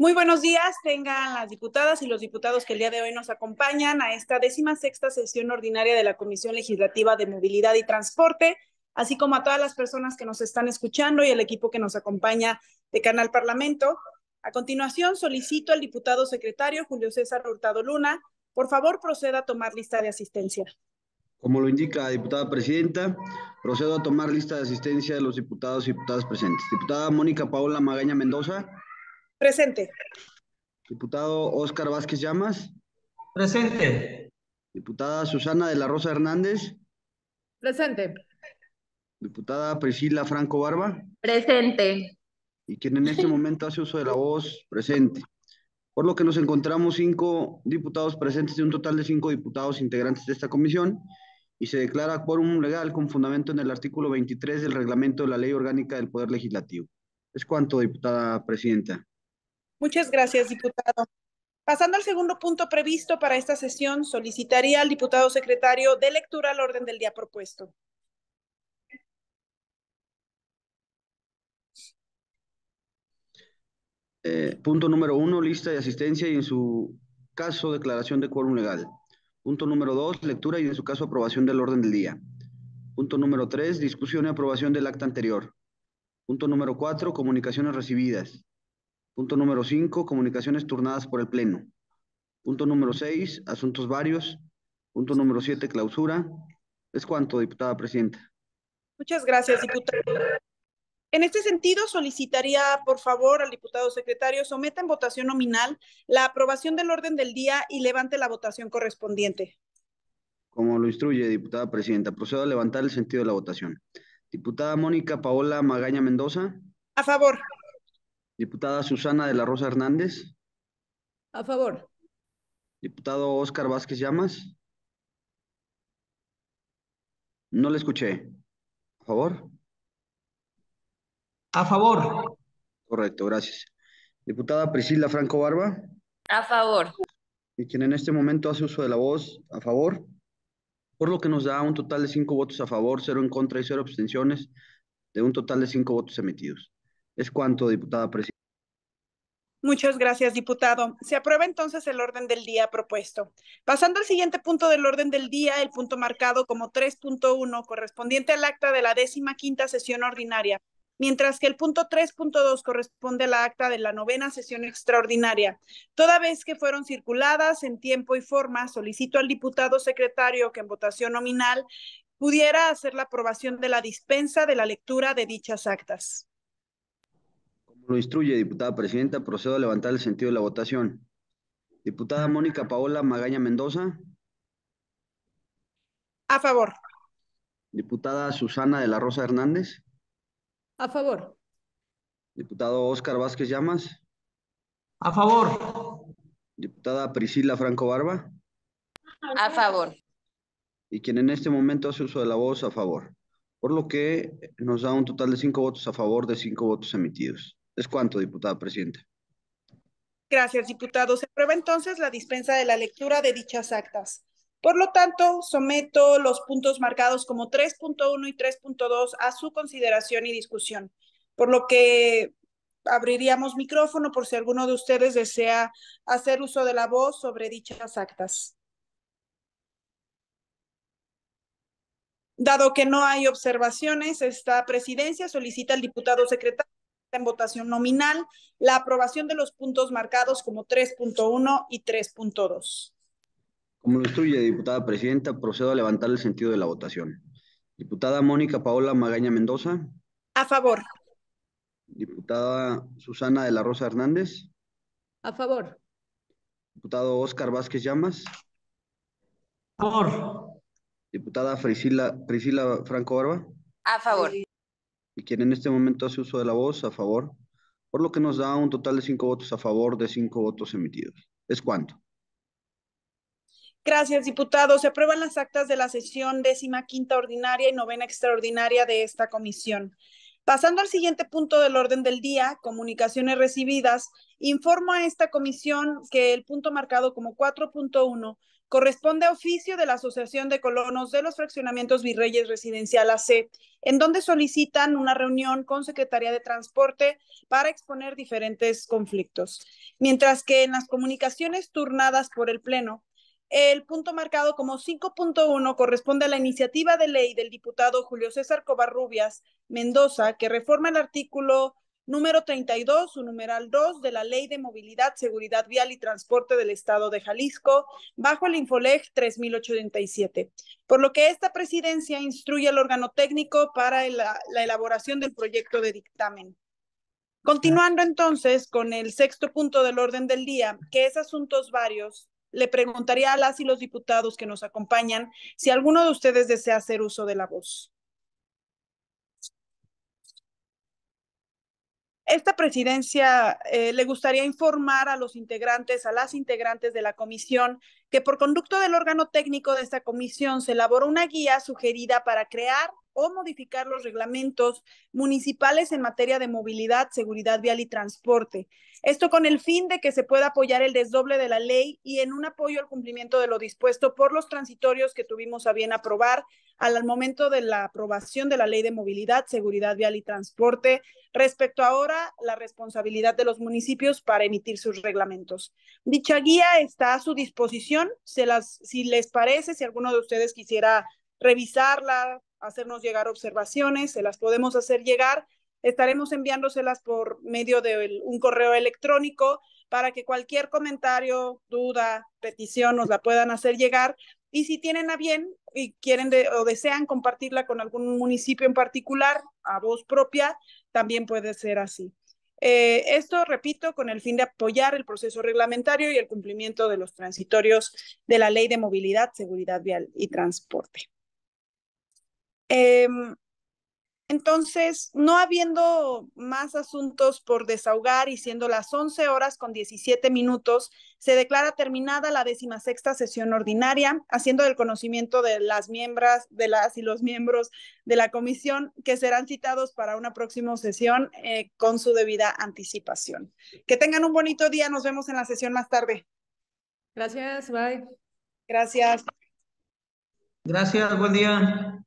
Muy buenos días, tengan las diputadas y los diputados que el día de hoy nos acompañan a esta décima sexta sesión ordinaria de la Comisión Legislativa de Movilidad y Transporte, así como a todas las personas que nos están escuchando y el equipo que nos acompaña de Canal Parlamento. A continuación, solicito al diputado secretario Julio César Hurtado Luna, por favor proceda a tomar lista de asistencia. Como lo indica la diputada presidenta, procedo a tomar lista de asistencia de los diputados y diputadas presentes. Diputada Mónica Paula Magaña Mendoza. Presente. Diputado Óscar Vázquez Llamas. Presente. Diputada Susana de la Rosa Hernández. Presente. Diputada Priscila Franco Barba. Presente. Y quien en este momento hace uso de la voz, presente. Por lo que nos encontramos cinco diputados presentes de un total de cinco diputados integrantes de esta comisión y se declara quórum legal con fundamento en el artículo 23 del reglamento de la Ley Orgánica del Poder Legislativo. Es cuanto, diputada presidenta. Muchas gracias, diputado. Pasando al segundo punto previsto para esta sesión, solicitaría al diputado secretario de lectura al orden del día propuesto. Eh, punto número uno, lista de asistencia y en su caso declaración de quórum legal. Punto número dos, lectura y en su caso aprobación del orden del día. Punto número tres, discusión y aprobación del acta anterior. Punto número cuatro, comunicaciones recibidas. Punto número cinco, comunicaciones turnadas por el Pleno. Punto número 6, asuntos varios. Punto número siete, clausura. Es cuanto, diputada presidenta. Muchas gracias, diputada. En este sentido, solicitaría, por favor, al diputado secretario someta en votación nominal la aprobación del orden del día y levante la votación correspondiente. Como lo instruye, diputada presidenta, procedo a levantar el sentido de la votación. Diputada Mónica Paola Magaña Mendoza. A favor. Diputada Susana de la Rosa Hernández. A favor. Diputado Óscar Vázquez Llamas. No le escuché. A favor. A favor. Correcto, gracias. Diputada Priscila Franco Barba. A favor. Y quien en este momento hace uso de la voz, a favor. Por lo que nos da un total de cinco votos a favor, cero en contra y cero abstenciones, de un total de cinco votos emitidos. Es cuanto, diputada Priscila. Muchas gracias, diputado. Se aprueba entonces el orden del día propuesto. Pasando al siguiente punto del orden del día, el punto marcado como 3.1, correspondiente al acta de la décima quinta sesión ordinaria, mientras que el punto 3.2 corresponde al acta de la novena sesión extraordinaria. Toda vez que fueron circuladas en tiempo y forma, solicito al diputado secretario que en votación nominal pudiera hacer la aprobación de la dispensa de la lectura de dichas actas. Lo instruye, diputada presidenta. Procedo a levantar el sentido de la votación. Diputada Mónica Paola Magaña Mendoza. A favor. Diputada Susana de la Rosa Hernández. A favor. Diputado Óscar Vázquez Llamas. A favor. Diputada Priscila Franco Barba. A favor. Y quien en este momento hace uso de la voz a favor. Por lo que nos da un total de cinco votos a favor de cinco votos emitidos. ¿Es cuánto, diputado presidente? Gracias, diputado. Se aprueba entonces la dispensa de la lectura de dichas actas. Por lo tanto, someto los puntos marcados como 3.1 y 3.2 a su consideración y discusión, por lo que abriríamos micrófono por si alguno de ustedes desea hacer uso de la voz sobre dichas actas. Dado que no hay observaciones, esta presidencia solicita al diputado secretario en votación nominal la aprobación de los puntos marcados como 3.1 y 3.2. Como lo instruye, diputada presidenta, procedo a levantar el sentido de la votación. Diputada Mónica Paola Magaña Mendoza. A favor. Diputada Susana de la Rosa Hernández. A favor. Diputado Oscar Vázquez Llamas. A favor. Diputada Priscila, Priscila Franco Barba. A favor y quien en este momento hace uso de la voz a favor, por lo que nos da un total de cinco votos a favor de cinco votos emitidos. ¿Es cuánto? Gracias, diputado. Se aprueban las actas de la sesión décima quinta ordinaria y novena extraordinaria de esta comisión. Pasando al siguiente punto del orden del día, comunicaciones recibidas, informo a esta comisión que el punto marcado como 4.1 corresponde a oficio de la Asociación de Colonos de los Fraccionamientos Virreyes Residencial AC, en donde solicitan una reunión con Secretaría de Transporte para exponer diferentes conflictos. Mientras que en las comunicaciones turnadas por el Pleno, el punto marcado como 5.1 corresponde a la iniciativa de ley del diputado Julio César Covarrubias Mendoza, que reforma el artículo número 32, su numeral 2 de la Ley de Movilidad, Seguridad Vial y Transporte del Estado de Jalisco, bajo el Infoleg 3087, por lo que esta presidencia instruye al órgano técnico para la elaboración del proyecto de dictamen. Continuando entonces con el sexto punto del orden del día, que es asuntos varios, le preguntaría a las y los diputados que nos acompañan si alguno de ustedes desea hacer uso de la voz. Esta presidencia eh, le gustaría informar a los integrantes, a las integrantes de la comisión, que por conducto del órgano técnico de esta comisión se elaboró una guía sugerida para crear o modificar los reglamentos municipales en materia de movilidad, seguridad vial y transporte. Esto con el fin de que se pueda apoyar el desdoble de la ley y en un apoyo al cumplimiento de lo dispuesto por los transitorios que tuvimos a bien aprobar al momento de la aprobación de la ley de movilidad, seguridad vial y transporte, respecto ahora la responsabilidad de los municipios para emitir sus reglamentos. Dicha guía está a su disposición, si les parece, si alguno de ustedes quisiera revisarla, hacernos llegar observaciones, se las podemos hacer llegar. Estaremos enviándoselas por medio de un correo electrónico para que cualquier comentario, duda, petición nos la puedan hacer llegar. Y si tienen a bien y quieren o desean compartirla con algún municipio en particular, a voz propia, también puede ser así. Eh, esto, repito, con el fin de apoyar el proceso reglamentario y el cumplimiento de los transitorios de la Ley de Movilidad, Seguridad Vial y Transporte. Em, entonces, no habiendo más asuntos por desahogar y siendo las 11 horas con 17 minutos, se declara terminada la sexta sesión ordinaria, haciendo el conocimiento de las miembros, de las y los miembros de la comisión que serán citados para una próxima sesión eh, con su debida anticipación. Que tengan un bonito día, nos vemos en la sesión más tarde. Gracias, bye. Gracias. Gracias, buen día.